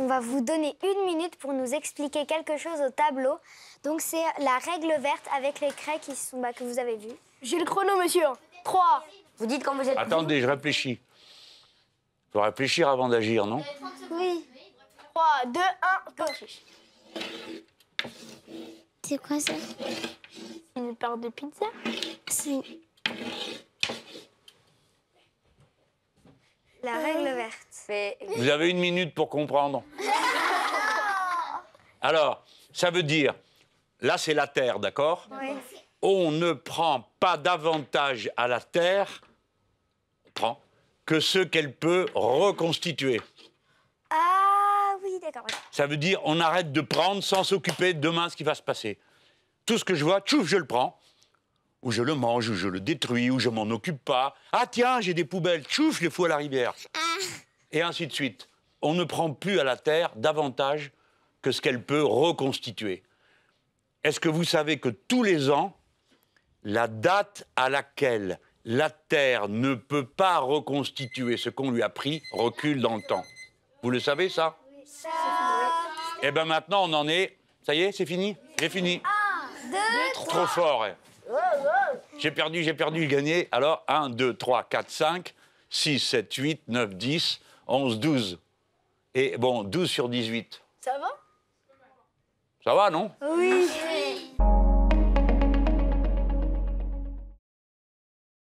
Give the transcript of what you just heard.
on va vous donner une minute pour nous expliquer quelque chose au tableau. Donc c'est la règle verte avec les craies qui sont, bah, que vous avez vues. J'ai le chrono, monsieur. 3. Vous dites quand vous êtes... Attendez, je réfléchis. Il faut réfléchir avant d'agir, non Oui. 3, 2, 1, go. C'est quoi ça Une part de pizza C'est... La ah règle verte. Vous avez une minute pour comprendre. Alors, ça veut dire, là c'est la terre, d'accord oui. On ne prend pas davantage à la terre prend, que ce qu'elle peut reconstituer. Ah oui, d'accord. Ça veut dire, on arrête de prendre sans s'occuper de demain ce qui va se passer. Tout ce que je vois, tchouf, je le prends ou je le mange, ou je le détruis, ou je m'en occupe pas. Ah tiens, j'ai des poubelles, chouf, je les fous à la rivière. Ah. Et ainsi de suite. On ne prend plus à la Terre davantage que ce qu'elle peut reconstituer. Est-ce que vous savez que tous les ans, la date à laquelle la Terre ne peut pas reconstituer ce qu'on lui a pris recule dans le temps Vous le savez ça Ça Eh bien maintenant, on en est... Ça y est, c'est fini C'est fini. Un, deux, Trop trois. fort. Eh. J'ai perdu, j'ai perdu, j'ai gagné. Alors, 1, 2, 3, 4, 5, 6, 7, 8, 9, 10, 11, 12. Et bon, 12 sur 18. Ça va Ça va, non Oui.